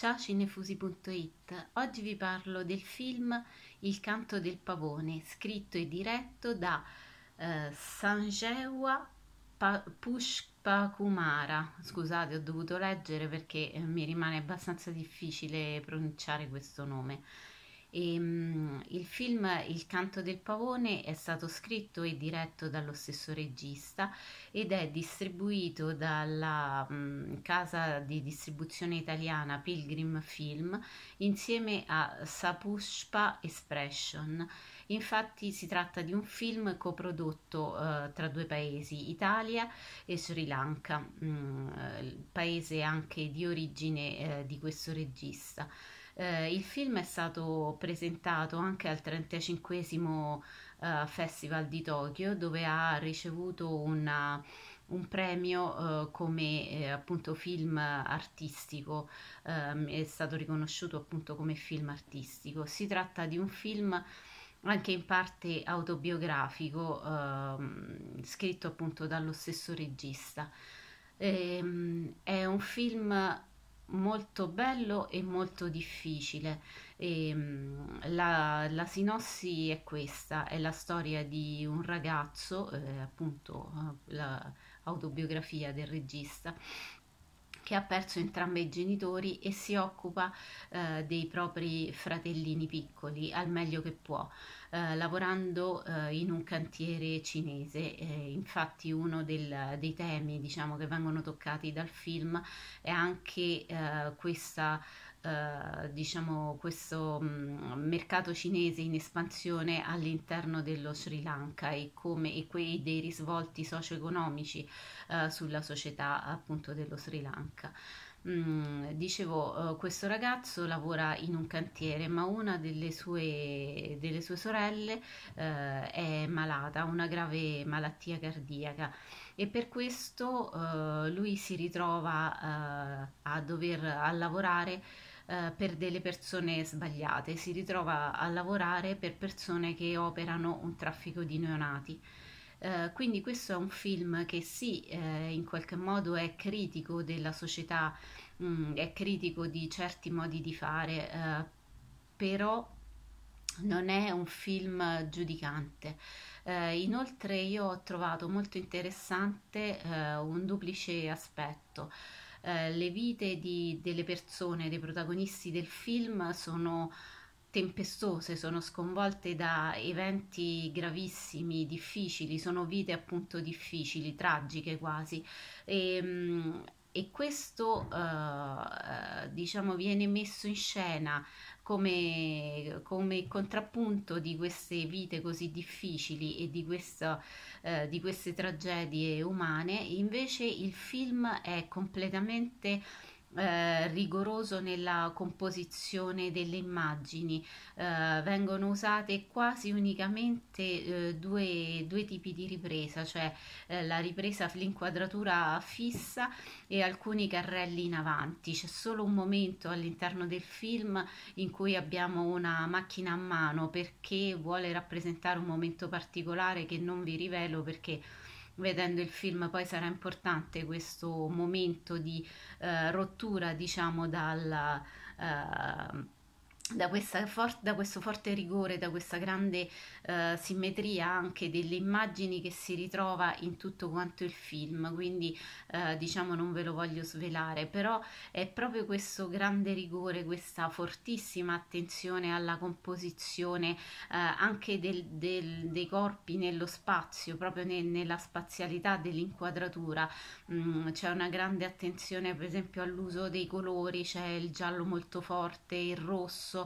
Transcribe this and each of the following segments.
Ciao cinefusi.it, oggi vi parlo del film Il canto del pavone, scritto e diretto da eh, Sanjewa pa- Pushpakumara. Scusate, ho dovuto leggere perché eh, mi rimane abbastanza difficile pronunciare questo nome. E, um, il film Il canto del pavone è stato scritto e diretto dallo stesso regista ed è distribuito dalla um, casa di distribuzione italiana Pilgrim Film insieme a Sapushpa Expression. Infatti si tratta di un film coprodotto uh, tra due paesi, Italia e Sri Lanka, um, paese anche di origine uh, di questo regista. Eh, il film è stato presentato anche al 35 eh, Festival di Tokyo dove ha ricevuto una, un premio eh, come eh, appunto film artistico, ehm, è stato riconosciuto appunto come film artistico. Si tratta di un film anche in parte autobiografico, ehm, scritto appunto dallo stesso regista. Ehm, è un film molto bello e molto difficile. E, ehm, la, la, sinossi è questa, è la storia di un ragazzo, eh, appunto l'autobiografia eh, la del regista, che ha perso entrambi i genitori e si occupa eh, dei propri fratellini piccoli al meglio che può, eh, lavorando eh, in un cantiere cinese. Eh, infatti uno del, dei temi diciamo, che vengono toccati dal film è anche eh, questa eh, diciamo, questo mh, mm, mercato cinese in espansione all'interno dello Sri Lanka e, come, e quei dei risvolti socio-economici eh, sulla società appunto dello Sri Lanka. Mm, dicevo, uh, questo ragazzo lavora in un cantiere, ma una delle sue, delle sue sorelle uh, è malata, ha una grave malattia cardiaca e per questo eh, lui si ritrova eh, a dover a lavorare eh, per delle persone sbagliate, si ritrova a lavorare per persone che operano un traffico di neonati. Eh, quindi questo è un film che sì, eh, in qualche modo è critico della società, mh, mm, è critico di certi modi di fare, eh, però non è un film giudicante. Eh, inoltre io ho trovato molto interessante eh, un duplice aspetto. Eh, le vite di, delle persone, dei protagonisti del film sono tempestose, sono sconvolte da eventi gravissimi, difficili, sono vite appunto difficili, tragiche quasi. E, ehm, e questo eh, eh, diciamo viene messo in scena come, come contrappunto di queste vite così difficili e di, questa, eh, di queste tragedie umane, invece il film è completamente eh, rigoroso nella composizione delle immagini. Eh, vengono usate quasi unicamente eh, due, due, tipi di ripresa, cioè eh, la ripresa l'inquadratura fissa e alcuni carrelli in avanti. C'è solo un momento all'interno del film in cui abbiamo una macchina a mano perché vuole rappresentare un momento particolare che non vi rivelo perché vedendo il film poi sarà importante questo momento di eh, rottura diciamo dalla eh, da, for- da, questo forte rigore, da questa grande eh, simmetria anche delle immagini che si ritrova in tutto quanto il film, quindi eh, diciamo non ve lo voglio svelare, però è proprio questo grande rigore, questa fortissima attenzione alla composizione eh, anche del, del, dei corpi nello spazio, proprio ne- nella spazialità dell'inquadratura, mm, c'è una grande attenzione per esempio all'uso dei colori, c'è il giallo molto forte, il rosso,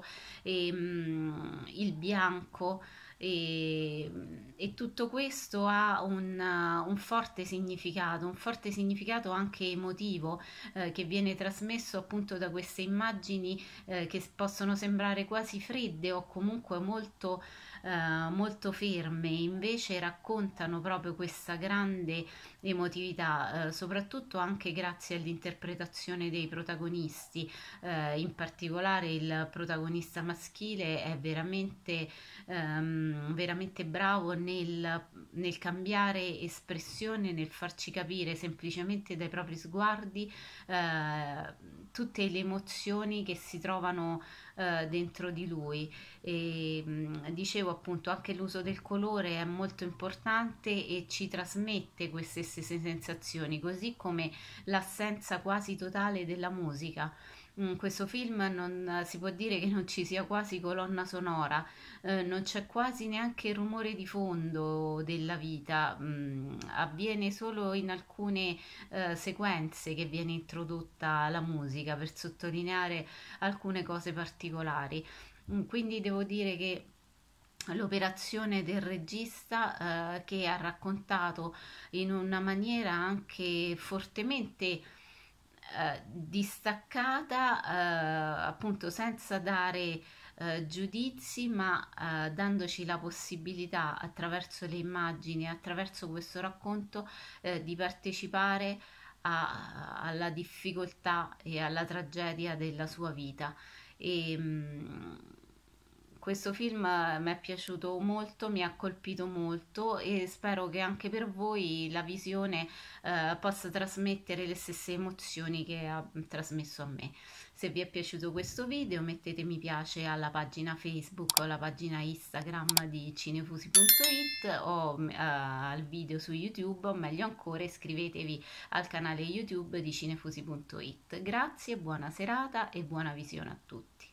e mm, il bianco e, e tutto questo ha un, un, forte significato, un forte significato anche emotivo eh, che viene trasmesso appunto da queste immagini eh, che possono sembrare quasi fredde o comunque molto, eh, molto ferme, invece raccontano proprio questa grande emotività, eh, soprattutto anche grazie all'interpretazione dei protagonisti, eh, in particolare il protagonista maschile è veramente... Ehm, Mm. veramente bravo nel, nel, cambiare espressione, nel farci capire semplicemente dai propri sguardi eh, tutte le emozioni che si trovano eh, dentro di lui. E, mm, dicevo appunto anche l'uso del colore è molto importante e ci trasmette queste stesse sensazioni, così come l'assenza quasi totale della musica in mm, questo film non, si può dire che non ci sia quasi colonna sonora, eh, non c'è quasi neanche rumore di fondo della vita, mh, mm, avviene solo in alcune eh, sequenze che viene introdotta la musica per sottolineare alcune cose particolari. Mm, quindi devo dire che l'operazione del regista eh, che ha raccontato in una maniera anche fortemente eh, distaccata, eh, appunto senza dare eh, giudizi, ma eh, dandoci la possibilità attraverso le immagini, attraverso questo racconto, eh, di partecipare a, alla difficoltà e alla tragedia della sua vita. E, ehm, mh, questo film mi è piaciuto molto, mi ha colpito molto e spero che anche per voi la visione eh, possa trasmettere le stesse emozioni che ha trasmesso a me. Se vi è piaciuto questo video mettete mi piace alla pagina Facebook o alla pagina Instagram di cinefusi.it o mm, eh, al video su YouTube o meglio ancora iscrivetevi al canale YouTube di cinefusi.it. Grazie, buona serata e buona visione a tutti.